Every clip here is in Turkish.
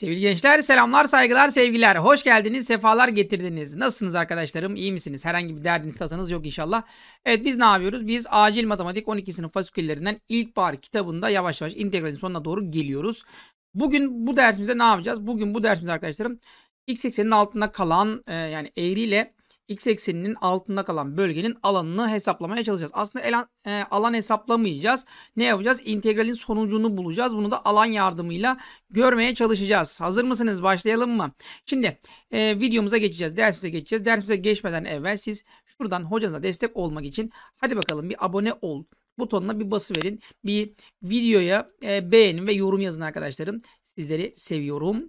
Sevgili gençler selamlar saygılar sevgiler hoş geldiniz sefalar getirdiniz nasılsınız arkadaşlarım iyi misiniz herhangi bir derdiniz tasanız yok inşallah Evet biz ne yapıyoruz biz acil matematik 12 sınıf fasiküllerinden ilkbahar kitabında yavaş yavaş integralin sonuna doğru geliyoruz Bugün bu dersimize ne yapacağız bugün bu dersimizde arkadaşlarım x eksenin altında kalan e, yani eğriyle x ekseninin altında kalan bölgenin alanını hesaplamaya çalışacağız. Aslında elan, e, alan hesaplamayacağız. Ne yapacağız? İntegralin sonucunu bulacağız. Bunu da alan yardımıyla görmeye çalışacağız. Hazır mısınız? Başlayalım mı? Şimdi e, videomuza geçeceğiz. Dersimize geçeceğiz. Dersimize geçmeden evvel siz şuradan hocanıza destek olmak için hadi bakalım bir abone ol butonuna bir bası verin. Bir videoya e, beğenin ve yorum yazın arkadaşlarım. Sizleri seviyorum.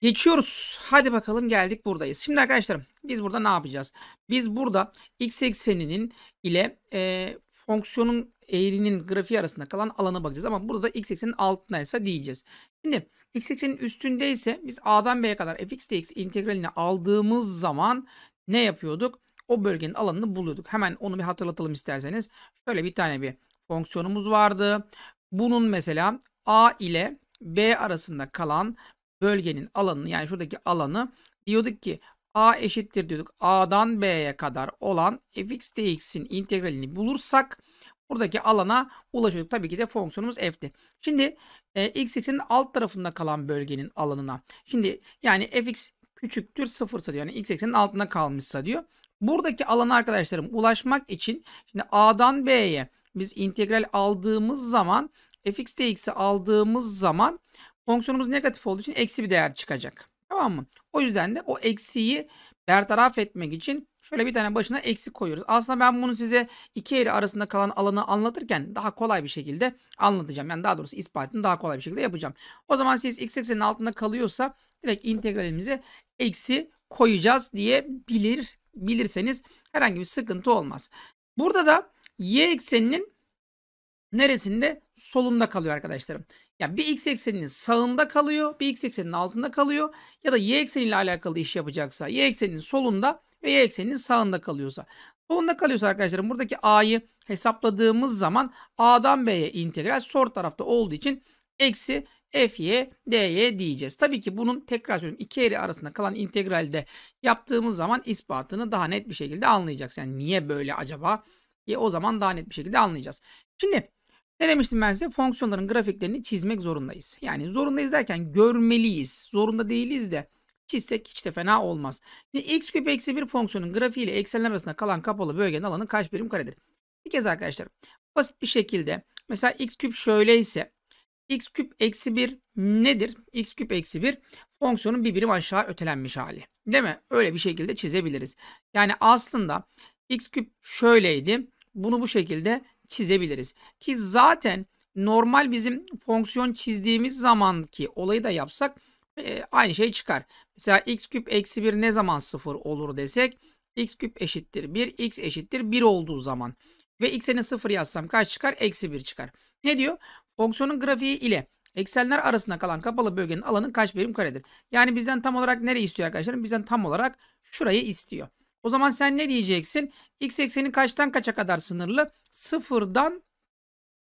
Geçiyoruz. Hadi bakalım geldik buradayız. Şimdi arkadaşlar biz burada ne yapacağız? Biz burada x ekseninin ile e, fonksiyonun eğrinin grafiği arasında kalan alana bakacağız. Ama burada da x ekseninin altındaysa diyeceğiz. Şimdi x eksenin üstündeyse biz a'dan b'ye kadar fx dx integralini aldığımız zaman ne yapıyorduk? O bölgenin alanını buluyorduk. Hemen onu bir hatırlatalım isterseniz. Şöyle bir tane bir fonksiyonumuz vardı. Bunun mesela a ile B arasında kalan bölgenin alanını yani şuradaki alanı diyorduk ki a eşittir diyorduk. a'dan b'ye kadar olan fx dx'in integralini bulursak buradaki alana ulaşıyorduk. Tabii ki de fonksiyonumuz f'ti. Şimdi e, x eksenin alt tarafında kalan bölgenin alanına. Şimdi yani fx küçüktür sıfırsa diyor. Yani x eksenin altında kalmışsa diyor. Buradaki alana arkadaşlarım ulaşmak için şimdi a'dan b'ye biz integral aldığımız zaman fx dx'i aldığımız zaman Fonksiyonumuz negatif olduğu için eksi bir değer çıkacak. Tamam mı? O yüzden de o eksiyi bertaraf etmek için şöyle bir tane başına eksi koyuyoruz. Aslında ben bunu size iki eri arasında kalan alanı anlatırken daha kolay bir şekilde anlatacağım. Yani daha doğrusu ispatını daha kolay bir şekilde yapacağım. O zaman siz x eksenin altında kalıyorsa direkt integralimize eksi koyacağız diye bilir, bilirseniz herhangi bir sıkıntı olmaz. Burada da y ekseninin neresinde? Solunda kalıyor arkadaşlarım. Yani bir x ekseninin sağında kalıyor, bir x ekseninin altında kalıyor ya da y ekseniyle alakalı iş yapacaksa y ekseninin solunda ve y ekseninin sağında kalıyorsa. Solunda kalıyorsa arkadaşlarım buradaki a'yı hesapladığımız zaman a'dan b'ye integral sol tarafta olduğu için eksi f'ye d'ye diyeceğiz. Tabii ki bunun tekrar söylüyorum iki eri arasında kalan integralde yaptığımız zaman ispatını daha net bir şekilde anlayacaksın. Yani niye böyle acaba? E, o zaman daha net bir şekilde anlayacağız. Şimdi ne demiştim ben size? Fonksiyonların grafiklerini çizmek zorundayız. Yani zorundayız derken görmeliyiz. Zorunda değiliz de çizsek hiç de fena olmaz. Şimdi x küp eksi bir fonksiyonun grafiği ile eksenler arasında kalan kapalı bölgenin alanı kaç birim karedir? Bir kez arkadaşlar basit bir şekilde mesela x küp şöyleyse x küp eksi 1 nedir? x küp eksi 1 fonksiyonun bir birim aşağı ötelenmiş hali. Değil mi? Öyle bir şekilde çizebiliriz. Yani aslında x küp şöyleydi. Bunu bu şekilde çizebiliriz. Ki zaten normal bizim fonksiyon çizdiğimiz zamanki olayı da yapsak e, aynı şey çıkar. Mesela x küp eksi 1 ne zaman 0 olur desek x küp eşittir 1, x eşittir 1 olduğu zaman. Ve x'e 0 yazsam kaç çıkar? Eksi 1 çıkar. Ne diyor? Fonksiyonun grafiği ile eksenler arasında kalan kapalı bölgenin alanı kaç birim karedir? Yani bizden tam olarak nereyi istiyor arkadaşlar? Bizden tam olarak şurayı istiyor. O zaman sen ne diyeceksin? X ekseni kaçtan kaça kadar sınırlı? Sıfırdan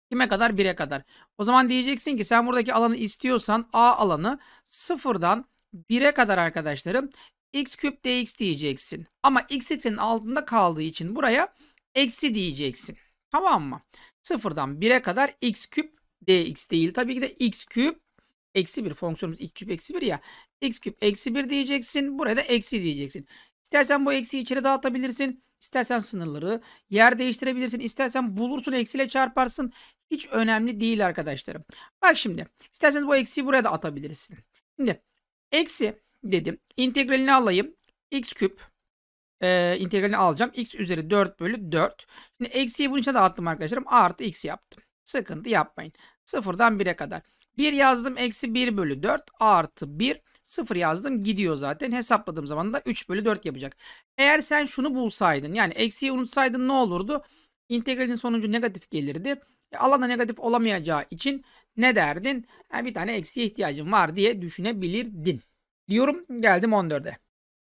kime kadar? Bire kadar. O zaman diyeceksin ki sen buradaki alanı istiyorsan A alanı sıfırdan bire kadar arkadaşlarım x küp dx diyeceksin. Ama x eksenin altında kaldığı için buraya eksi diyeceksin. Tamam mı? Sıfırdan bire kadar x küp dx değil. Tabii ki de x küp eksi bir fonksiyonumuz x küp eksi bir ya. x küp eksi bir diyeceksin. Buraya da eksi diyeceksin. İstersen bu eksiyi içeri dağıtabilirsin. İstersen sınırları yer değiştirebilirsin. İstersen bulursun eksiyle çarparsın. Hiç önemli değil arkadaşlarım. Bak şimdi isterseniz bu eksiyi buraya da atabilirsin. Şimdi eksi dedim. İntegralini alayım. X küp e, integralini alacağım. X üzeri 4 bölü 4. Şimdi eksiyi bunun içine de attım arkadaşlarım. Artı X yaptım. Sıkıntı yapmayın. Sıfırdan 1'e kadar. 1 yazdım. Eksi 1 bölü 4 artı 1 0 yazdım gidiyor zaten. Hesapladığım zaman da 3 bölü 4 yapacak. Eğer sen şunu bulsaydın yani eksiyi unutsaydın ne olurdu? İntegralin sonucu negatif gelirdi. E, alana negatif olamayacağı için ne derdin? Yani e, bir tane eksiye ihtiyacın var diye düşünebilirdin. Diyorum geldim 14'e.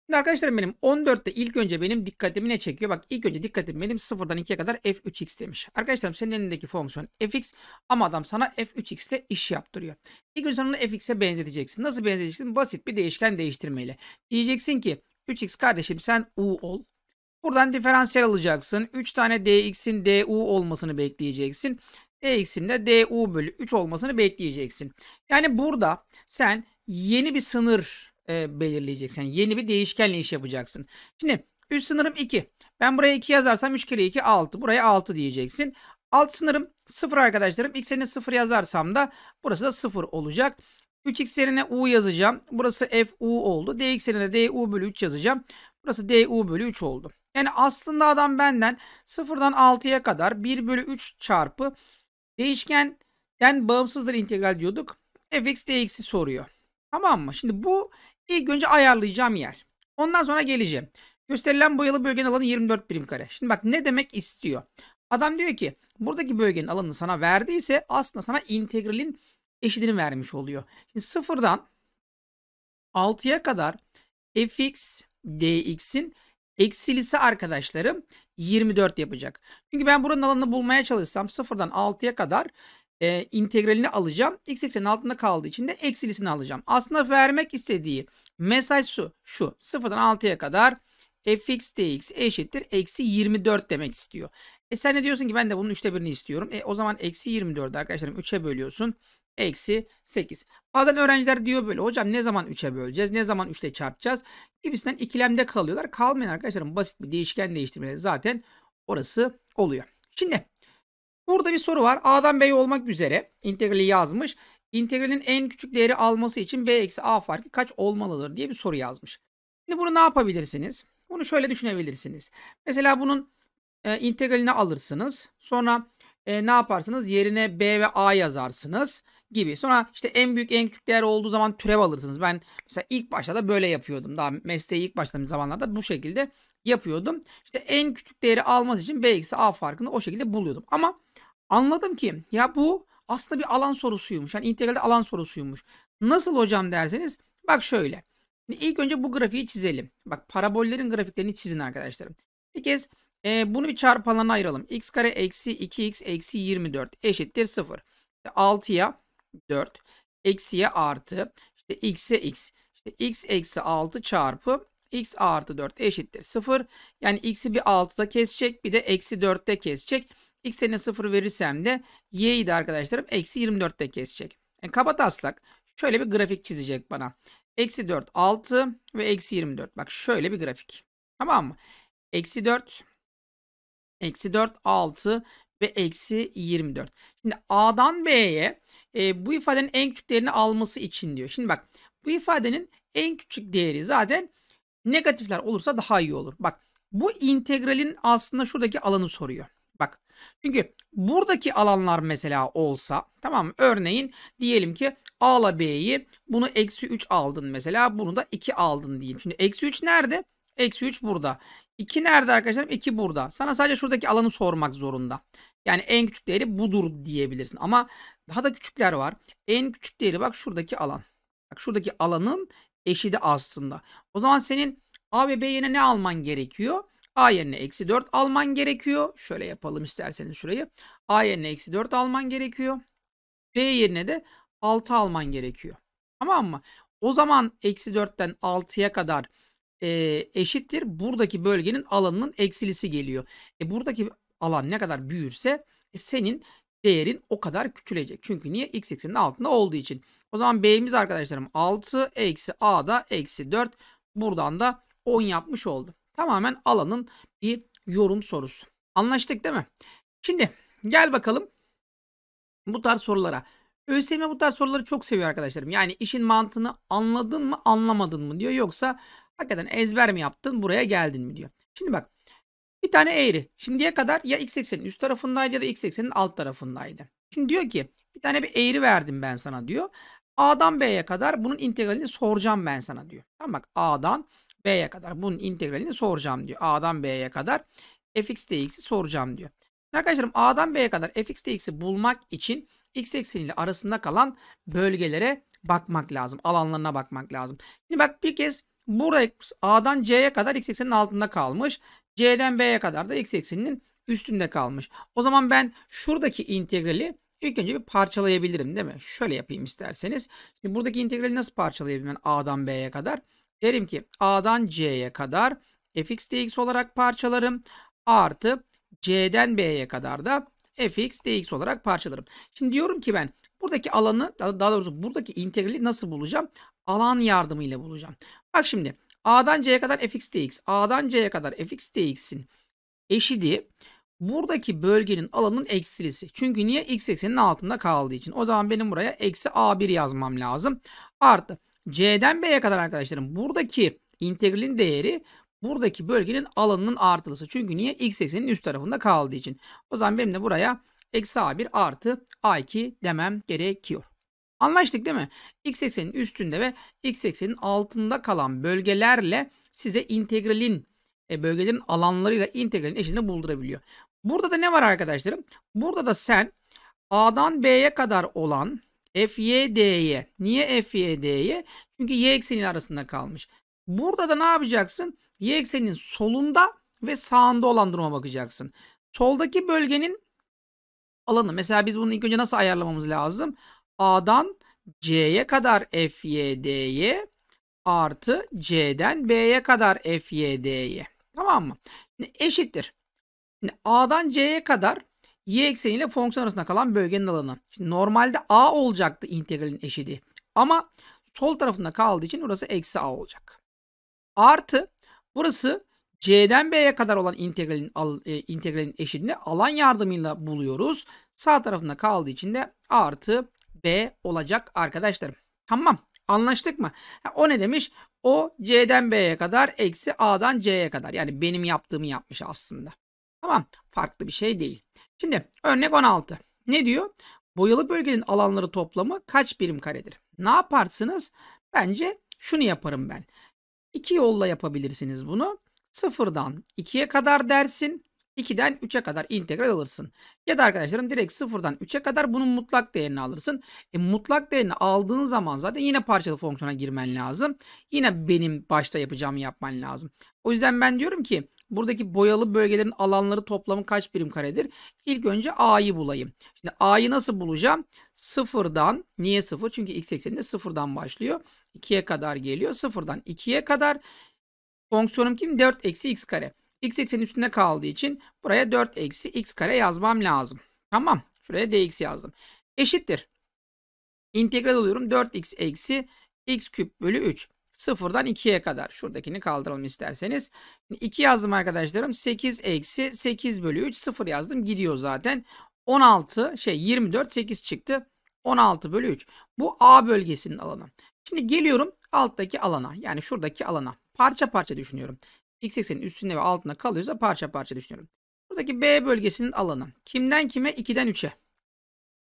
Şimdi arkadaşlarım benim 14'te ilk önce benim dikkatimi ne çekiyor? Bak ilk önce dikkatim benim 0'dan 2'ye kadar f3x demiş. Arkadaşlarım senin elindeki fonksiyon fx ama adam sana f3x ile iş yaptırıyor. İlk önce sen onu fx'e benzeteceksin. Nasıl benzeteceksin? Basit bir değişken değiştirmeyle. Diyeceksin ki 3x kardeşim sen u ol. Buradan diferansiyel alacaksın. 3 tane dx'in du olmasını bekleyeceksin. dx'in de du bölü 3 olmasını bekleyeceksin. Yani burada sen yeni bir sınır e, belirleyeceksin. Yani yeni bir değişkenle iş yapacaksın. Şimdi üst sınırım 2. Ben buraya 2 yazarsam 3 kere 2 6. Buraya 6 diyeceksin. Alt sınırım 0 arkadaşlarım. X yerine 0 yazarsam da burası da 0 olacak. 3x yerine u yazacağım. Burası f u oldu. dx yerine du bölü 3 yazacağım. Burası du bölü 3 oldu. Yani aslında adam benden 0'dan 6'ya kadar 1 bölü 3 çarpı değişkenden bağımsızdır integral diyorduk. fx dx'i soruyor. Tamam mı? Şimdi bu İlk önce ayarlayacağım yer. Ondan sonra geleceğim. Gösterilen boyalı bölgenin alanı 24 birim kare. Şimdi bak ne demek istiyor? Adam diyor ki buradaki bölgenin alanını sana verdiyse aslında sana integralin eşitini vermiş oluyor. Şimdi sıfırdan 6'ya kadar fx dx'in eksilisi arkadaşlarım 24 yapacak. Çünkü ben buranın alanını bulmaya çalışsam sıfırdan 6'ya kadar e, integralini alacağım. X eksenin altında kaldığı için de eksilisini alacağım. Aslında vermek istediği mesaj şu. Şu sıfırdan 6'ya kadar fx dx eşittir eksi 24 demek istiyor. E sen ne diyorsun ki ben de bunun 3'te 1'ini istiyorum. E o zaman eksi 24 arkadaşlarım 3'e bölüyorsun. Eksi 8. Bazen öğrenciler diyor böyle hocam ne zaman 3'e böleceğiz ne zaman 3'te çarpacağız gibisinden ikilemde kalıyorlar. Kalmayın arkadaşlarım basit bir değişken değiştirmeleri zaten orası oluyor. Şimdi Burada bir soru var. A'dan B'ye olmak üzere integrali yazmış. İntegralin en küçük değeri alması için B eksi A farkı kaç olmalıdır diye bir soru yazmış. Şimdi bunu ne yapabilirsiniz? Bunu şöyle düşünebilirsiniz. Mesela bunun e, integralini alırsınız. Sonra e, ne yaparsınız? Yerine B ve A yazarsınız gibi. Sonra işte en büyük en küçük değer olduğu zaman türev alırsınız. Ben mesela ilk başta da böyle yapıyordum. Daha mesleği ilk başladığım zamanlarda bu şekilde yapıyordum. İşte en küçük değeri alması için B eksi A farkını o şekilde buluyordum. Ama Anladım ki ya bu aslında bir alan sorusuymuş. Yani integralde alan sorusuymuş. Nasıl hocam derseniz bak şöyle. İlk önce bu grafiği çizelim. Bak parabollerin grafiklerini çizin arkadaşlarım. Bir kez e, bunu bir çarpı alanına ayıralım. x kare eksi 2x eksi 24 eşittir 0. İşte 6'ya 4. Eksiye artı. işte x'e x. İşte x eksi 6 çarpı x artı 4 eşittir 0. Yani x'i bir 6'da kesecek bir de eksi 4'te kesecek x'e 0 verirsem de y'yi de arkadaşlarım eksi 24'te kesecek. Yani e, kaba taslak şöyle bir grafik çizecek bana. Eksi 4 6 ve eksi 24. Bak şöyle bir grafik. Tamam mı? Eksi 4 eksi 4 6 ve eksi 24. Şimdi A'dan B'ye e, bu ifadenin en küçük değerini alması için diyor. Şimdi bak bu ifadenin en küçük değeri zaten negatifler olursa daha iyi olur. Bak bu integralin aslında şuradaki alanı soruyor. Çünkü buradaki alanlar mesela olsa tamam örneğin diyelim ki A ile B'yi bunu eksi 3 aldın mesela bunu da 2 aldın diyeyim. Şimdi eksi 3 nerede? Eksi 3 burada. 2 nerede arkadaşlarım? 2 burada. Sana sadece şuradaki alanı sormak zorunda. Yani en küçük değeri budur diyebilirsin. Ama daha da küçükler var. En küçük değeri bak şuradaki alan. Bak şuradaki alanın eşidi aslında. O zaman senin A ve B yerine ne alman gerekiyor? A yerine eksi 4 alman gerekiyor. Şöyle yapalım isterseniz şurayı. A yerine eksi 4 alman gerekiyor. B yerine de 6 alman gerekiyor. Tamam mı? O zaman eksi 4'ten 6'ya kadar e, eşittir. Buradaki bölgenin alanının eksilisi geliyor. E, buradaki alan ne kadar büyürse e, senin değerin o kadar küçülecek. Çünkü niye? X ekseninin altında olduğu için. O zaman B'miz arkadaşlarım 6 eksi A'da eksi 4. Buradan da 10 yapmış oldum. Tamamen alanın bir yorum sorusu. Anlaştık değil mi? Şimdi gel bakalım bu tarz sorulara. ÖSYM bu tarz soruları çok seviyor arkadaşlarım. Yani işin mantığını anladın mı anlamadın mı diyor. Yoksa hakikaten ezber mi yaptın buraya geldin mi diyor. Şimdi bak bir tane eğri. Şimdiye kadar ya x eksenin üst tarafındaydı ya da x eksenin alt tarafındaydı. Şimdi diyor ki bir tane bir eğri verdim ben sana diyor. A'dan B'ye kadar bunun integralini soracağım ben sana diyor. Tamam bak A'dan B'ye kadar. Bunun integralini soracağım diyor. A'dan B'ye kadar fx dx'i soracağım diyor. Arkadaşlarım A'dan B'ye kadar fx dx'i bulmak için x ekseniyle arasında kalan bölgelere bakmak lazım. Alanlarına bakmak lazım. Şimdi bak bir kez burada A'dan C'ye kadar x ekseninin altında kalmış. C'den B'ye kadar da x ekseninin üstünde kalmış. O zaman ben şuradaki integrali ilk önce bir parçalayabilirim değil mi? Şöyle yapayım isterseniz. Şimdi buradaki integrali nasıl parçalayabilirim A'dan B'ye kadar? Derim ki A'dan C'ye kadar fx dx olarak parçalarım. Artı C'den B'ye kadar da fx dx olarak parçalarım. Şimdi diyorum ki ben buradaki alanı daha doğrusu buradaki integrali nasıl bulacağım? Alan yardımıyla bulacağım. Bak şimdi A'dan C'ye kadar fx dx. A'dan C'ye kadar fx dx'in eşidi buradaki bölgenin alanının eksilisi. Çünkü niye? X eksenin altında kaldığı için. O zaman benim buraya eksi A1 yazmam lazım. Artı C'den B'ye kadar arkadaşlarım buradaki integralin değeri buradaki bölgenin alanının artılısı. Çünkü niye? X eksenin üst tarafında kaldığı için. O zaman benim de buraya eksi A1 artı A2 demem gerekiyor. Anlaştık değil mi? X eksenin üstünde ve X eksenin altında kalan bölgelerle size integralin e, bölgelerin alanlarıyla integralin eşini buldurabiliyor. Burada da ne var arkadaşlarım? Burada da sen A'dan B'ye kadar olan FYD'ye. Niye FYD'ye? Çünkü y ekseninin arasında kalmış. Burada da ne yapacaksın? Y ekseninin solunda ve sağında olan duruma bakacaksın. Soldaki bölgenin alanı. Mesela biz bunu ilk önce nasıl ayarlamamız lazım? A'dan C'ye kadar FYD'ye artı C'den B'ye kadar FYD'ye. Tamam mı? Şimdi eşittir. Şimdi A'dan C'ye kadar y ekseniyle fonksiyon arasında kalan bölgenin alanı. Şimdi normalde a olacaktı integralin eşidi. Ama sol tarafında kaldığı için burası eksi a olacak. Artı burası c'den b'ye kadar olan integralin, e, integralin eşidini alan yardımıyla buluyoruz. Sağ tarafında kaldığı için de artı b olacak arkadaşlarım. Tamam anlaştık mı? o ne demiş? O c'den b'ye kadar eksi a'dan c'ye kadar. Yani benim yaptığımı yapmış aslında. Tamam farklı bir şey değil. Şimdi örnek 16. Ne diyor? Boyalı bölgenin alanları toplamı kaç birim karedir? Ne yaparsınız? Bence şunu yaparım ben. İki yolla yapabilirsiniz bunu. Sıfırdan 2'ye kadar dersin. 2'den 3'e kadar integral alırsın. Ya da arkadaşlarım direkt 0'dan 3'e kadar bunun mutlak değerini alırsın. E, mutlak değerini aldığın zaman zaten yine parçalı fonksiyona girmen lazım. Yine benim başta yapacağımı yapman lazım. O yüzden ben diyorum ki buradaki boyalı bölgelerin alanları toplamı kaç birim karedir? İlk önce A'yı bulayım. Şimdi A'yı nasıl bulacağım? Sıfırdan. Niye sıfır? Çünkü x ekseninde sıfırdan başlıyor. 2'ye kadar geliyor. Sıfırdan 2'ye kadar. Fonksiyonum kim? 4 eksi x kare. X eksenin üstünde kaldığı için buraya 4 eksi x kare yazmam lazım. Tamam. Şuraya dx yazdım. Eşittir. İntegral alıyorum. 4x eksi x küp bölü 3. Sıfırdan 2'ye kadar. Şuradakini kaldıralım isterseniz. 2 yazdım arkadaşlarım. 8 eksi 8 bölü 3 sıfır yazdım. Gidiyor zaten. 16 şey 24 8 çıktı. 16 bölü 3. Bu A bölgesinin alanı. Şimdi geliyorum alttaki alana. Yani şuradaki alana. Parça parça düşünüyorum. X eksenin üstünde ve altında kalıyorsa parça parça düşünüyorum. Buradaki B bölgesinin alanı. Kimden kime? 2'den 3'e.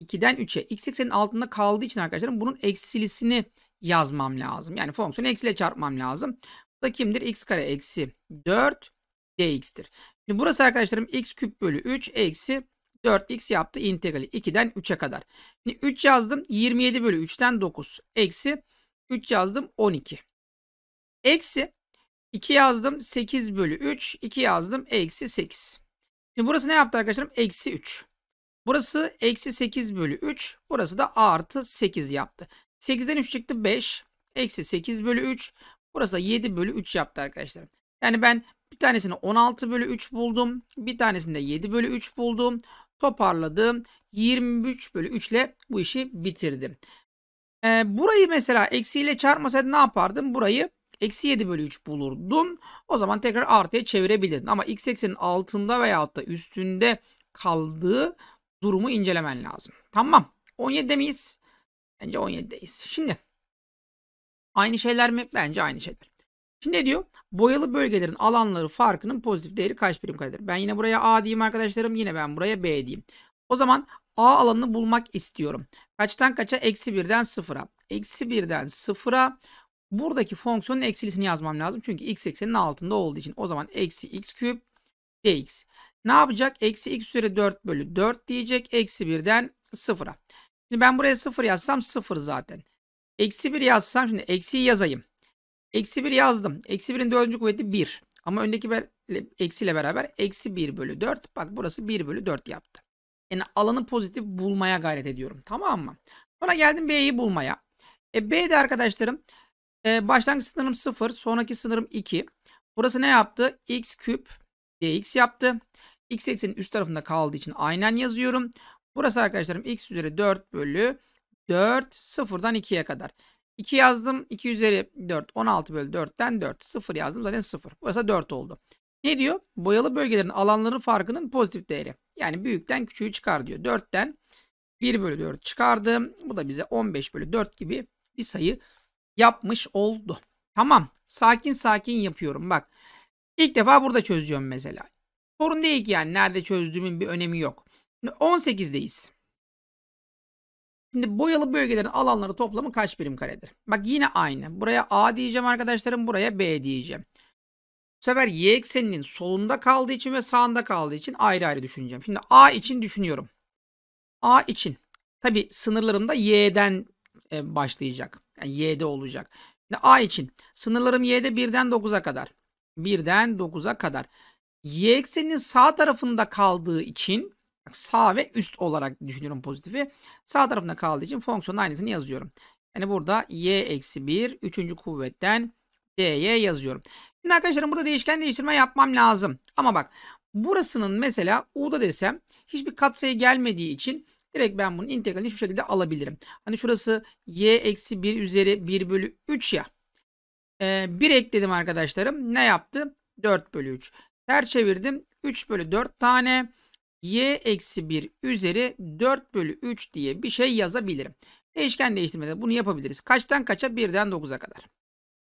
2'den 3'e. X eksenin altında kaldığı için arkadaşlarım bunun eksilisini yazmam lazım. Yani fonksiyonu eksi ile çarpmam lazım. Bu da kimdir? x kare eksi 4 dx'tir. Şimdi burası arkadaşlarım x küp bölü 3 eksi 4x yaptı integrali 2'den 3'e kadar. Şimdi 3 yazdım 27 bölü 3'ten 9 eksi 3 yazdım 12. Eksi 2 yazdım 8 bölü 3 2 yazdım eksi 8. Şimdi burası ne yaptı arkadaşlarım? Eksi 3. Burası eksi 8 bölü 3. Burası da artı 8 yaptı. 8'den 3 çıktı 5. Eksi 8 bölü 3. Burası da 7 bölü 3 yaptı arkadaşlar. Yani ben bir tanesini 16 bölü 3 buldum. Bir tanesini de 7 bölü 3 buldum. Toparladım. 23 bölü 3 ile bu işi bitirdim. Ee, burayı mesela eksiyle çarpmasaydı ne yapardım? Burayı eksi 7 bölü 3 bulurdum. O zaman tekrar artıya çevirebilirdin. Ama x eksenin altında veyahut da üstünde kaldığı durumu incelemen lazım. Tamam. 17 miyiz? Bence 17'deyiz. Şimdi aynı şeyler mi? Bence aynı şeyler. Şimdi ne diyor? Boyalı bölgelerin alanları farkının pozitif değeri kaç birim karedir? Ben yine buraya A diyeyim arkadaşlarım. Yine ben buraya B diyeyim. O zaman A alanını bulmak istiyorum. Kaçtan kaça? Eksi 1'den 0'a. Eksi 1'den 0'a buradaki fonksiyonun eksilisini yazmam lazım. Çünkü x eksenin altında olduğu için. O zaman eksi x küp dx. Ne yapacak? Eksi x üzeri 4 bölü 4 diyecek. Eksi 1'den 0'a. Şimdi ben buraya 0 yazsam 0 zaten. Eksi 1 yazsam şimdi eksiyi yazayım. Eksi 1 yazdım. Eksi 1'in 4. kuvveti 1. Ama öndeki ber, eksiyle beraber eksi 1 bölü 4. Bak burası 1 bölü 4 yaptı. Yani alanı pozitif bulmaya gayret ediyorum. Tamam mı? Sonra geldim B'yi bulmaya. E, B'de arkadaşlarım e, başlangıç sınırım 0. Sonraki sınırım 2. Burası ne yaptı? X küp dx yaptı. X eksenin üst tarafında kaldığı için aynen yazıyorum. Burası arkadaşlarım x üzeri 4 bölü 4 sıfırdan 2'ye kadar. 2 yazdım. 2 üzeri 4. 16 bölü 4'ten 4. 0 yazdım. Zaten 0. Burası 4 oldu. Ne diyor? Boyalı bölgelerin alanların farkının pozitif değeri. Yani büyükten küçüğü çıkar diyor. 4'ten 1 bölü 4 çıkardım. Bu da bize 15 bölü 4 gibi bir sayı yapmış oldu. Tamam. Sakin sakin yapıyorum. Bak. İlk defa burada çözüyorum mesela. Sorun değil ki yani nerede çözdüğümün bir önemi yok. 18'deyiz. Şimdi boyalı bölgelerin alanları toplamı kaç birim karedir? Bak yine aynı. Buraya A diyeceğim arkadaşlarım. Buraya B diyeceğim. Bu sefer Y ekseninin solunda kaldığı için ve sağında kaldığı için ayrı ayrı düşüneceğim. Şimdi A için düşünüyorum. A için. Tabi sınırlarım da Y'den e, başlayacak. Yani Y'de olacak. Şimdi A için. Sınırlarım Y'de 1'den 9'a kadar. 1'den 9'a kadar. Y ekseninin sağ tarafında kaldığı için sağ ve üst olarak düşünüyorum pozitifi. Sağ tarafında kaldığı için fonksiyonun aynısını yazıyorum. Yani burada y eksi 1 3. kuvvetten d'ye yazıyorum. Şimdi arkadaşlarım burada değişken değiştirme yapmam lazım. Ama bak burasının mesela u'da desem hiçbir katsayı gelmediği için direkt ben bunun integralini şu şekilde alabilirim. Hani şurası y eksi 1 üzeri 1 bölü 3 ya. Ee, 1 ekledim arkadaşlarım. Ne yaptı? 4 bölü 3. Ter çevirdim. 3 bölü 4 tane y eksi 1 üzeri 4 bölü 3 diye bir şey yazabilirim. Değişken değiştirmede bunu yapabiliriz. Kaçtan kaça? 1'den 9'a kadar.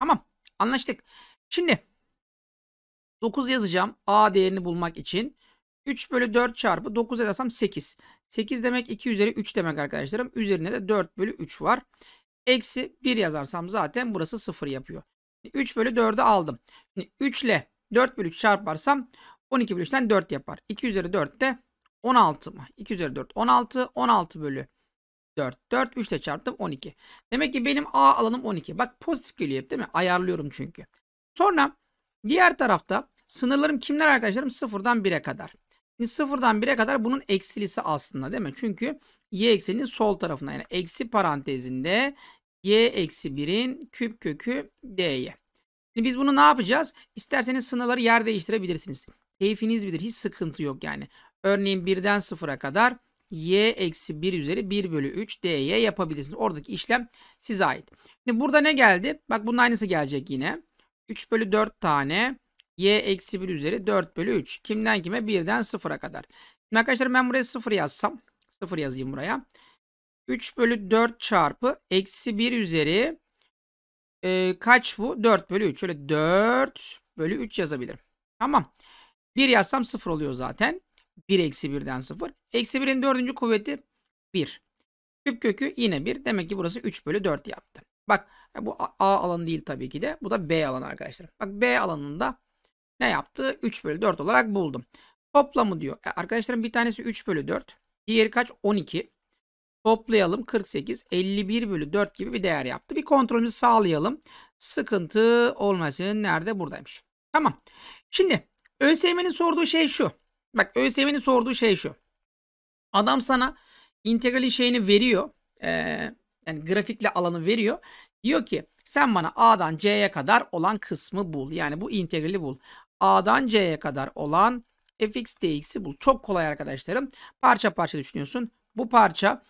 Tamam. Anlaştık. Şimdi 9 yazacağım. A değerini bulmak için. 3 bölü 4 çarpı 9 edersem 8. 8 demek 2 üzeri 3 demek arkadaşlarım. Üzerine de 4 bölü 3 var. Eksi 1 yazarsam zaten burası 0 yapıyor. 3 bölü 4'ü aldım. Şimdi 3 ile 4 bölü 3 çarparsam 12 bölü 3'ten 4 yapar. 2 üzeri 4 de 16 mı? 2 üzeri 4 16. 16 bölü 4. 4 3 ile çarptım 12. Demek ki benim A alanım 12. Bak pozitif geliyor hep değil mi? Ayarlıyorum çünkü. Sonra diğer tarafta sınırlarım kimler arkadaşlarım? 0'dan 1'e kadar. Şimdi 0'dan 1'e kadar bunun eksilisi aslında değil mi? Çünkü y ekseninin sol tarafına yani eksi parantezinde y eksi 1'in küp kökü d'ye. Şimdi biz bunu ne yapacağız? İsterseniz sınırları yer değiştirebilirsiniz. Keyfiniz bilir. Hiç sıkıntı yok yani. Örneğin 1'den 0'a kadar y eksi 1 üzeri 1 bölü 3 dy yapabilirsiniz. Oradaki işlem size ait. Şimdi burada ne geldi? Bak bunun aynısı gelecek yine. 3 bölü 4 tane y eksi 1 üzeri 4 bölü 3. Kimden kime? 1'den 0'a kadar. Şimdi arkadaşlar ben buraya 0 yazsam. 0 yazayım buraya. 3 bölü 4 çarpı eksi 1 üzeri e, kaç bu? 4 bölü 3. Şöyle 4 bölü 3 yazabilirim. Tamam. 1 yazsam 0 oluyor zaten. 1 eksi 1'den 0. Eksi 1'in dördüncü kuvveti 1. Küp kökü yine 1. Demek ki burası 3 bölü 4 yaptı. Bak e, bu A alanı değil tabii ki de. Bu da B alanı arkadaşlar. Bak B alanında ne yaptı? 3 bölü 4 olarak buldum. Toplamı diyor. E, arkadaşlarım bir tanesi 3 bölü 4. Diğeri kaç? 12. Toplayalım 48. 51 bölü 4 gibi bir değer yaptı. Bir kontrolümüzü sağlayalım. Sıkıntı olmasın. Nerede? Buradaymış. Tamam. Şimdi ÖSYM'nin sorduğu şey şu. Bak ÖSYM'nin sorduğu şey şu. Adam sana integralin şeyini veriyor. E, yani grafikle alanı veriyor. Diyor ki sen bana A'dan C'ye kadar olan kısmı bul. Yani bu integrali bul. A'dan C'ye kadar olan fx dx'i bul. Çok kolay arkadaşlarım. Parça parça düşünüyorsun. Bu parça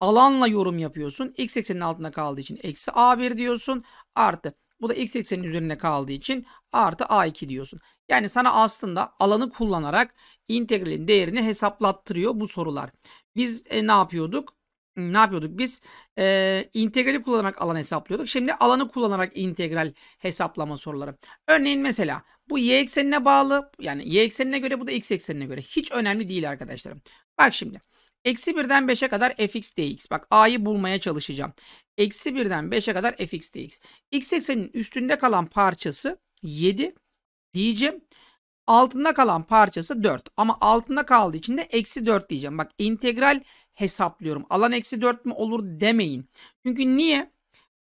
alanla yorum yapıyorsun. X eksenin altında kaldığı için eksi A1 diyorsun. Artı bu da x eksenin üzerine kaldığı için artı a2 diyorsun. Yani sana aslında alanı kullanarak integralin değerini hesaplattırıyor bu sorular. Biz e, ne yapıyorduk? Ne yapıyorduk biz? E, integrali kullanarak alan hesaplıyorduk. Şimdi alanı kullanarak integral hesaplama soruları. Örneğin mesela bu y eksenine bağlı. Yani y eksenine göre bu da x eksenine göre. Hiç önemli değil arkadaşlarım. Bak şimdi. Eksi 1'den 5'e kadar fx dx. Bak a'yı bulmaya çalışacağım. Eksi 1'den 5'e kadar fx dx. X eksenin üstünde kalan parçası 7 diyeceğim. Altında kalan parçası 4. Ama altında kaldığı için de eksi 4 diyeceğim. Bak integral hesaplıyorum. Alan eksi 4 mü olur demeyin. Çünkü niye?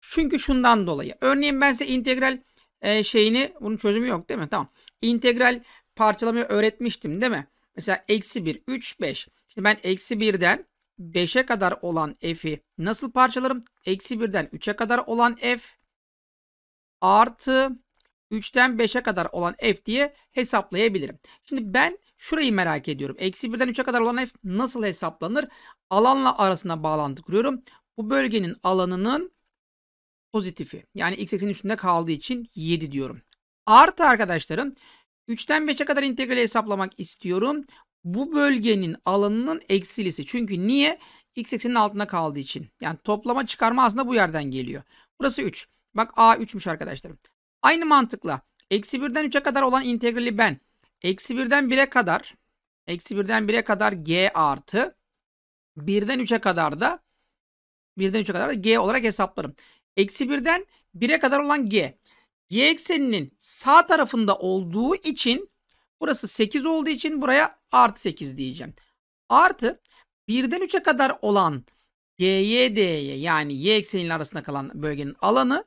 Çünkü şundan dolayı. Örneğin ben size integral e, şeyini bunun çözümü yok değil mi? Tamam. İntegral parçalamayı öğretmiştim değil mi? Mesela eksi 1, 3, 5. Şimdi ben eksi 1'den 5'e kadar olan f'i nasıl parçalarım? Eksi 1'den 3'e kadar olan f artı 3'ten 5'e kadar olan f diye hesaplayabilirim. Şimdi ben şurayı merak ediyorum. Eksi 1'den 3'e kadar olan f nasıl hesaplanır? Alanla arasına bağlantı kuruyorum. Bu bölgenin alanının pozitifi. Yani x eksenin üstünde kaldığı için 7 diyorum. Artı arkadaşlarım 3'ten 5'e kadar integrali hesaplamak istiyorum bu bölgenin alanının eksilisi. Çünkü niye? X eksenin altında kaldığı için. Yani toplama çıkarma aslında bu yerden geliyor. Burası 3. Bak A 3'müş arkadaşlarım. Aynı mantıkla eksi 1'den 3'e kadar olan integrali ben eksi 1'den 1'e kadar eksi 1'den 1'e kadar G artı 1'den 3'e kadar da 1'den 3'e kadar da G olarak hesaplarım. Eksi 1'den 1'e kadar olan G. g ekseninin sağ tarafında olduğu için Burası 8 olduğu için buraya artı 8 diyeceğim. Artı 1'den 3'e kadar olan GYD'ye yani y ekseninin arasında kalan bölgenin alanı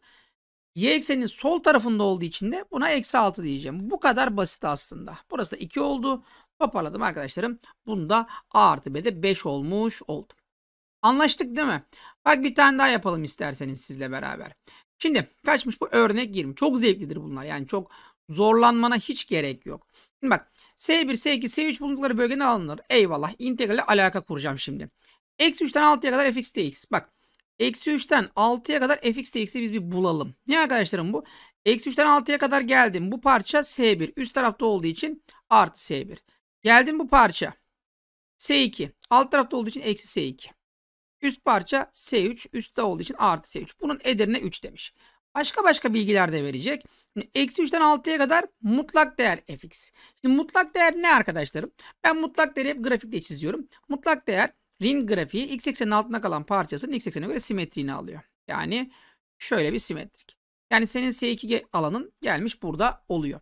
y ekseninin sol tarafında olduğu için de buna eksi 6 diyeceğim. Bu kadar basit aslında. Burası da 2 oldu. Toparladım arkadaşlarım. Bunda A artı B'de 5 olmuş oldu. Anlaştık değil mi? Bak bir tane daha yapalım isterseniz sizle beraber. Şimdi kaçmış bu örnek 20. Çok zevklidir bunlar. Yani çok zorlanmana hiç gerek yok. Şimdi bak S1, S2, S3 bulundukları bölgenin alınır. Eyvallah. İntegrale alaka kuracağım şimdi. Eksi 3'ten 6'ya kadar fx dx. Bak. Eksi 3'ten 6'ya kadar fx dx'i biz bir bulalım. Ne arkadaşlarım bu? Eksi 3'ten 6'ya kadar geldim. Bu parça S1. Üst tarafta olduğu için artı S1. Geldim bu parça. S2. Alt tarafta olduğu için eksi S2. Üst parça S3. Üstte olduğu için artı S3. Bunun ederine 3 demiş başka başka bilgiler de verecek. Eksi 3'ten 6'ya kadar mutlak değer fx. Şimdi mutlak değer ne arkadaşlarım? Ben mutlak değeri hep grafikte çiziyorum. Mutlak değer ring grafiği x eksenin altında kalan parçasının x eksenine göre simetriğini alıyor. Yani şöyle bir simetrik. Yani senin S2 alanın gelmiş burada oluyor.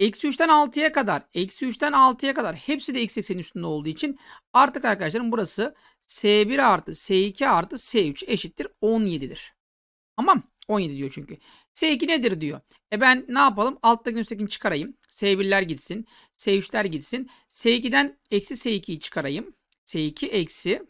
Eksi 3'ten 6'ya kadar, eksi 3'ten 6'ya kadar hepsi de x eksenin üstünde olduğu için artık arkadaşlarım burası S1 artı S2 artı S3 eşittir 17'dir. Tamam. 17 diyor çünkü. S2 nedir diyor. E ben ne yapalım? Alttakini üsttekini çıkarayım. S1'ler gitsin. S3'ler gitsin. S2'den eksi S2'yi çıkarayım. S2 eksi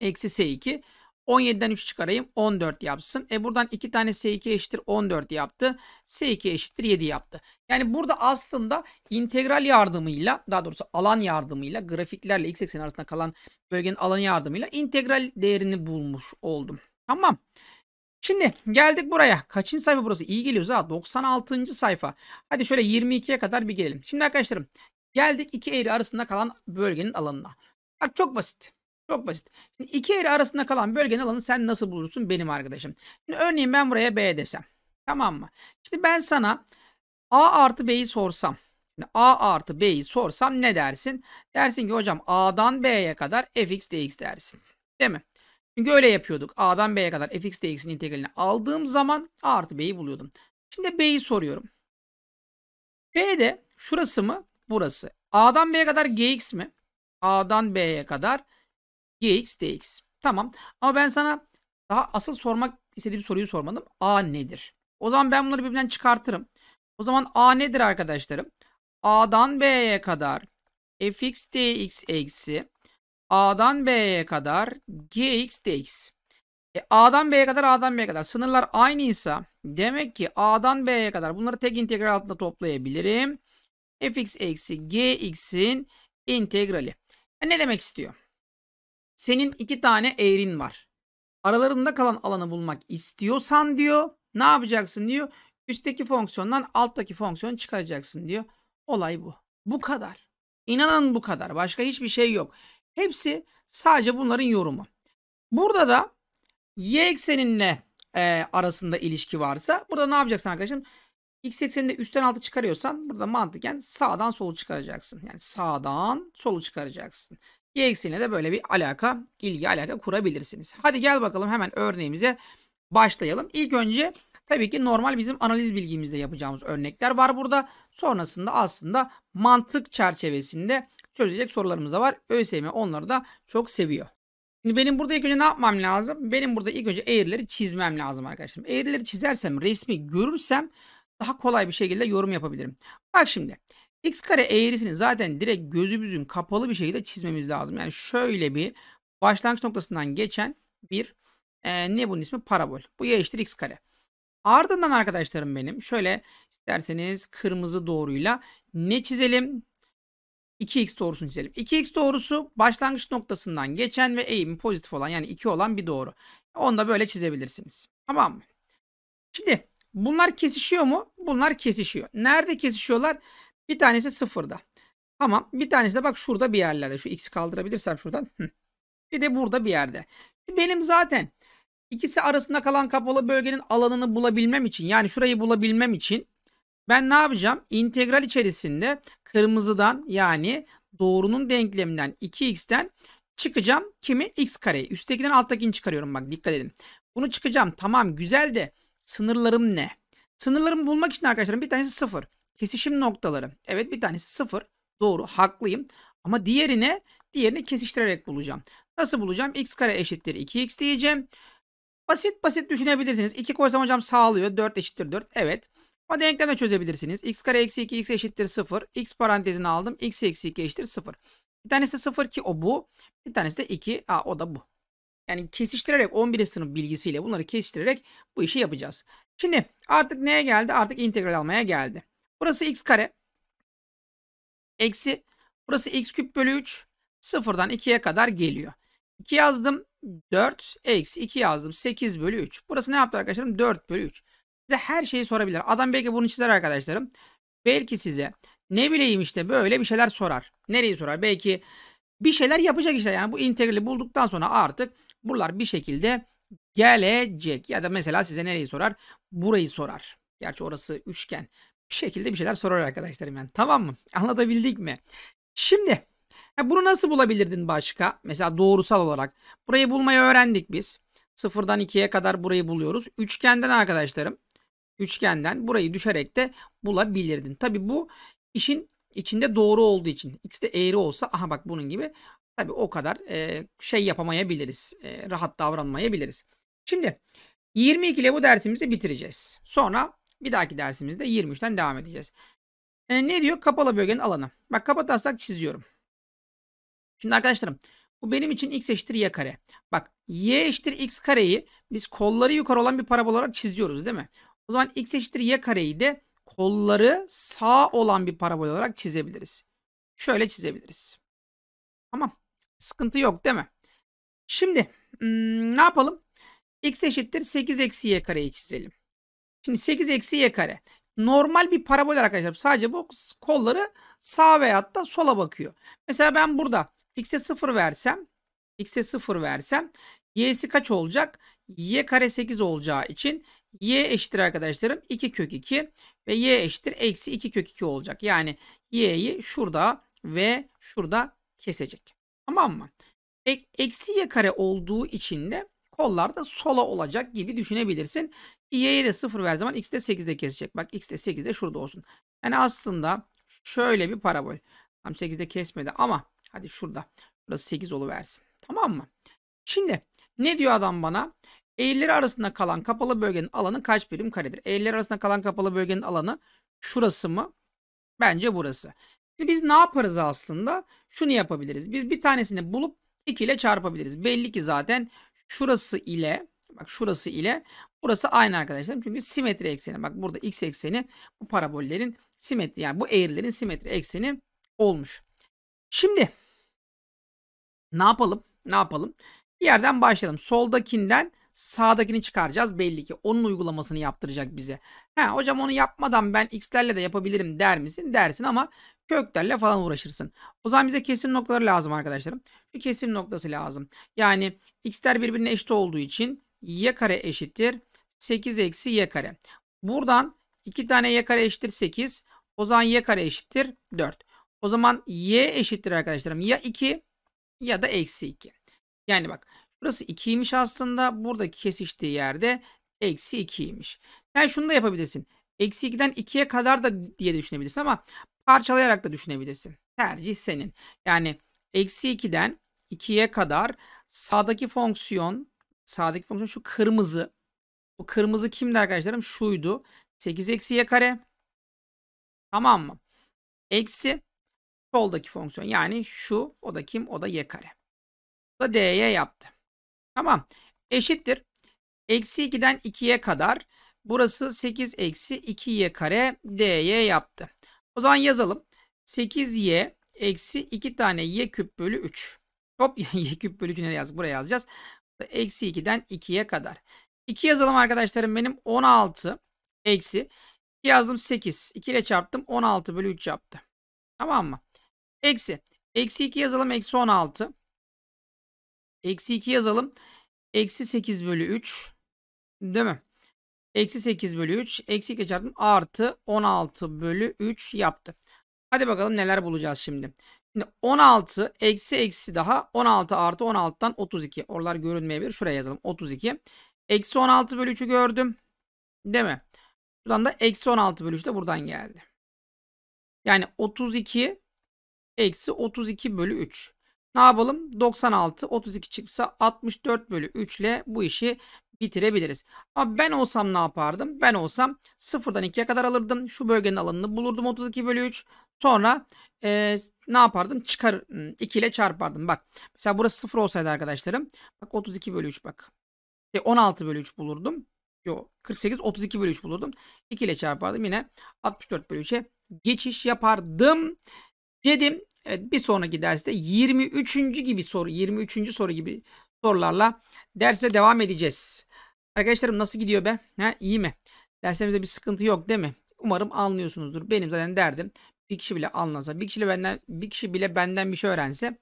eksi S2. 17'den 3 çıkarayım. 14 yapsın. E buradan 2 tane S2 eşittir 14 yaptı. S2 eşittir 7 yaptı. Yani burada aslında integral yardımıyla daha doğrusu alan yardımıyla grafiklerle x ekseni arasında kalan bölgenin alan yardımıyla integral değerini bulmuş oldum. Tamam. Şimdi geldik buraya. Kaçıncı sayfa burası? İyi geliyoruz ha. 96. sayfa. Hadi şöyle 22'ye kadar bir gelelim. Şimdi arkadaşlarım geldik iki eğri arasında kalan bölgenin alanına. Bak çok basit. Çok basit. Şimdi iki eğri arasında kalan bölgenin alanı sen nasıl bulursun benim arkadaşım? Şimdi örneğin ben buraya B desem. Tamam mı? Şimdi ben sana A artı B'yi sorsam. Şimdi A artı B'yi sorsam ne dersin? Dersin ki hocam A'dan B'ye kadar fx dx dersin. Değil mi? Çünkü öyle yapıyorduk. A'dan B'ye kadar fx dx'in integralini aldığım zaman A artı B'yi buluyordum. Şimdi B'yi soruyorum. B de şurası mı? Burası. A'dan B'ye kadar gx mi? A'dan B'ye kadar gx dx. Tamam. Ama ben sana daha asıl sormak istediğim soruyu sormadım. A nedir? O zaman ben bunları birbirinden çıkartırım. O zaman A nedir arkadaşlarım? A'dan B'ye kadar fx dx eksi A'dan B'ye kadar Gx dx. E, A'dan B'ye kadar A'dan B'ye kadar sınırlar aynıysa demek ki A'dan B'ye kadar bunları tek integral altında toplayabilirim. fx eksi gx'in integrali. E, ne demek istiyor? Senin iki tane eğrin var. Aralarında kalan alanı bulmak istiyorsan diyor. Ne yapacaksın diyor. Üstteki fonksiyondan alttaki fonksiyonu çıkaracaksın diyor. Olay bu. Bu kadar. İnanın bu kadar. Başka hiçbir şey yok. Hepsi sadece bunların yorumu. Burada da y ekseninle e, arasında ilişki varsa burada ne yapacaksın arkadaşım? X ekseninde üstten altı çıkarıyorsan burada mantıken sağdan solu çıkaracaksın. Yani sağdan solu çıkaracaksın. Y eksenine de böyle bir alaka, ilgi alaka kurabilirsiniz. Hadi gel bakalım hemen örneğimize başlayalım. İlk önce tabii ki normal bizim analiz bilgimizde yapacağımız örnekler var burada. Sonrasında aslında mantık çerçevesinde çözecek sorularımız da var. ÖSYM onları da çok seviyor. Şimdi benim burada ilk önce ne yapmam lazım? Benim burada ilk önce eğrileri çizmem lazım arkadaşlar. Eğrileri çizersem, resmi görürsem daha kolay bir şekilde yorum yapabilirim. Bak şimdi x kare eğrisini zaten direkt gözümüzün kapalı bir şekilde çizmemiz lazım. Yani şöyle bir başlangıç noktasından geçen bir e, ne bunun ismi? Parabol. Bu y eşittir x kare. Ardından arkadaşlarım benim şöyle isterseniz kırmızı doğruyla ne çizelim? 2x doğrusunu çizelim. 2x doğrusu başlangıç noktasından geçen ve eğimi pozitif olan yani 2 olan bir doğru. Onu da böyle çizebilirsiniz. Tamam mı? Şimdi bunlar kesişiyor mu? Bunlar kesişiyor. Nerede kesişiyorlar? Bir tanesi sıfırda. Tamam. Bir tanesi de bak şurada bir yerlerde. Şu x'i kaldırabilirsem şuradan. Bir de burada bir yerde. Benim zaten ikisi arasında kalan kapalı bölgenin alanını bulabilmem için yani şurayı bulabilmem için ben ne yapacağım? İntegral içerisinde kırmızıdan yani doğrunun denkleminden 2x'ten çıkacağım. Kimi? x kareyi. Üsttekiden alttakini çıkarıyorum bak dikkat edin. Bunu çıkacağım. Tamam güzel de sınırlarım ne? Sınırlarımı bulmak için arkadaşlarım bir tanesi 0. Kesişim noktaları. Evet bir tanesi 0. Doğru haklıyım. Ama diğerine diğerini kesiştirerek bulacağım. Nasıl bulacağım? x kare eşittir 2x diyeceğim. Basit basit düşünebilirsiniz. 2 koysam hocam sağlıyor. 4 eşittir 4. Evet. Ama denklemle çözebilirsiniz. x kare eksi 2 x eşittir 0. x parantezine aldım. x eksi 2 eşittir 0. Bir tanesi 0 ki o bu. Bir tanesi de 2. Aa, o da bu. Yani kesiştirerek 11. sınıf bilgisiyle bunları kesiştirerek bu işi yapacağız. Şimdi artık neye geldi? Artık integral almaya geldi. Burası x kare. Eksi. Burası x küp bölü 3. 0'dan 2'ye kadar geliyor. 2 yazdım. 4 eksi 2 yazdım. 8 bölü 3. Burası ne yaptı arkadaşlarım? 4 bölü 3 size her şeyi sorabilir. Adam belki bunu çizer arkadaşlarım. Belki size ne bileyim işte böyle bir şeyler sorar. Nereyi sorar? Belki bir şeyler yapacak işte. Yani bu integrali bulduktan sonra artık buralar bir şekilde gelecek. Ya da mesela size nereyi sorar? Burayı sorar. Gerçi orası üçgen. Bir şekilde bir şeyler sorar arkadaşlarım yani. Tamam mı? Anlatabildik mi? Şimdi bunu nasıl bulabilirdin başka? Mesela doğrusal olarak. Burayı bulmayı öğrendik biz. Sıfırdan ikiye kadar burayı buluyoruz. Üçgenden arkadaşlarım üçgenden burayı düşerek de bulabilirdin. Tabi bu işin içinde doğru olduğu için x de eğri olsa aha bak bunun gibi tabi o kadar e, şey yapamayabiliriz. E, rahat davranmayabiliriz. Şimdi 22 ile bu dersimizi bitireceğiz. Sonra bir dahaki dersimizde 23'ten devam edeceğiz. E, ne diyor? Kapalı bölgenin alanı. Bak kapatarsak çiziyorum. Şimdi arkadaşlarım bu benim için x eşittir y kare. Bak y eşittir x kareyi biz kolları yukarı olan bir parabol olarak çiziyoruz değil mi? O zaman x eşittir y kareyi de kolları sağ olan bir parabol olarak çizebiliriz. Şöyle çizebiliriz. Tamam. Sıkıntı yok değil mi? Şimdi hmm, ne yapalım? x eşittir 8 eksi y kareyi çizelim. Şimdi 8 eksi y kare. Normal bir parabol arkadaşlar. Sadece bu kolları sağ veyahut da sola bakıyor. Mesela ben burada x'e 0 versem x'e 0 versem y'si kaç olacak? y kare 8 olacağı için y eşittir arkadaşlarım 2 kök 2 ve y eşittir eksi 2 kök 2 olacak. Yani y'yi şurada ve şurada kesecek. Tamam mı? E eksi y kare olduğu için de kollar da sola olacak gibi düşünebilirsin. Y'ye de 0 ver zaman x de de kesecek. Bak x de de şurada olsun. Yani aslında şöyle bir parabol. Tam de kesmedi ama hadi şurada. Burası 8 versin. Tamam mı? Şimdi ne diyor adam bana? Eğrileri arasında kalan kapalı bölgenin alanı kaç birim karedir? Eğriler arasında kalan kapalı bölgenin alanı şurası mı? Bence burası. Şimdi biz ne yaparız aslında? Şunu yapabiliriz. Biz bir tanesini bulup 2 ile çarpabiliriz. Belli ki zaten şurası ile bak şurası ile burası aynı arkadaşlarım. Çünkü simetri ekseni bak burada x ekseni bu parabollerin simetri yani bu eğrilerin simetri ekseni olmuş. Şimdi ne yapalım? Ne yapalım? Bir yerden başlayalım. Soldakinden sağdakini çıkaracağız belli ki. Onun uygulamasını yaptıracak bize. Ha hocam onu yapmadan ben x'lerle de yapabilirim der misin? Dersin ama köklerle falan uğraşırsın. O zaman bize kesim noktaları lazım arkadaşlarım. Şu kesim noktası lazım. Yani x'ler birbirine eşit olduğu için y kare eşittir 8 eksi y kare. Buradan 2 tane y kare eşittir 8. O zaman y kare eşittir 4. O zaman y eşittir arkadaşlarım. Ya 2 ya da eksi 2. Yani bak Burası 2'ymiş aslında. Buradaki kesiştiği yerde eksi 2'ymiş. Sen yani şunu da yapabilirsin. Eksi 2'den 2'ye kadar da diye düşünebilirsin ama parçalayarak da düşünebilirsin. Tercih senin. Yani eksi 2'den 2'ye kadar sağdaki fonksiyon sağdaki fonksiyon şu kırmızı. Bu kırmızı kimdi arkadaşlarım? Şuydu. 8 eksi y kare. Tamam mı? Eksi soldaki fonksiyon. Yani şu o da kim? O da y kare. Bu da d'ye yaptı. Tamam. Eşittir. Eksi 2'den 2'ye kadar. Burası 8 eksi 2y kare dy yaptı. O zaman yazalım. 8y eksi 2 tane y küp bölü 3. Hop y küp bölü 3 nereye yaz? Buraya yazacağız. Eksi 2'den 2'ye kadar. 2 yazalım arkadaşlarım benim 16 eksi 2 yazdım 8. 2 ile çarptım 16 bölü 3 yaptı. Tamam mı? Eksi. Eksi 2 yazalım eksi 16. Eksi 2 yazalım. Eksi 8 bölü 3. Değil mi? Eksi 8 bölü 3. Eksi 2 çarptım. Artı 16 bölü 3 yaptı. Hadi bakalım neler bulacağız şimdi. Şimdi 16 eksi eksi daha 16 artı 16'dan 32. Oralar görünmeyebilir. Şuraya yazalım. 32. Eksi 16 bölü 3'ü gördüm. Değil mi? Buradan da eksi 16 bölü 3 de buradan geldi. Yani 32 eksi 32 bölü 3. Ne yapalım? 96, 32 çıksa 64 bölü 3 ile bu işi bitirebiliriz. Ama ben olsam ne yapardım? Ben olsam sıfırdan 2'ye kadar alırdım. Şu bölgenin alanını bulurdum 32 bölü 3. Sonra e, ne yapardım? Çıkar 2 hmm, ile çarpardım. Bak mesela burası 0 olsaydı arkadaşlarım. Bak 32 bölü 3 bak. E, 16 bölü 3 bulurdum. Yo 48 32 bölü 3 bulurdum. 2 ile çarpardım yine 64 bölü 3'e geçiş yapardım. Dedim Evet bir sonraki derste 23. gibi soru 23. soru gibi sorularla derse devam edeceğiz. Arkadaşlarım nasıl gidiyor be? Ha, iyi mi? Derslerimizde bir sıkıntı yok değil mi? Umarım anlıyorsunuzdur. Benim zaten derdim bir kişi bile anlasa, bir kişi benden bir kişi bile benden bir şey öğrense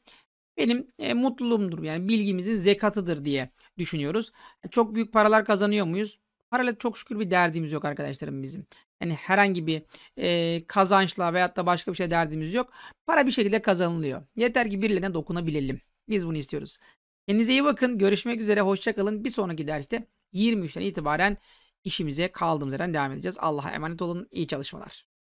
benim e, mutluluğumdur. Yani bilgimizin zekatıdır diye düşünüyoruz. Çok büyük paralar kazanıyor muyuz? Parayla çok şükür bir derdimiz yok arkadaşlarım bizim. Yani herhangi bir e, kazançla veyahut da başka bir şey derdimiz yok. Para bir şekilde kazanılıyor. Yeter ki birilerine dokunabilelim. Biz bunu istiyoruz. Kendinize iyi bakın. Görüşmek üzere. Hoşçakalın. Bir sonraki derste 23'ten itibaren işimize kaldığımız yerden devam edeceğiz. Allah'a emanet olun. İyi çalışmalar.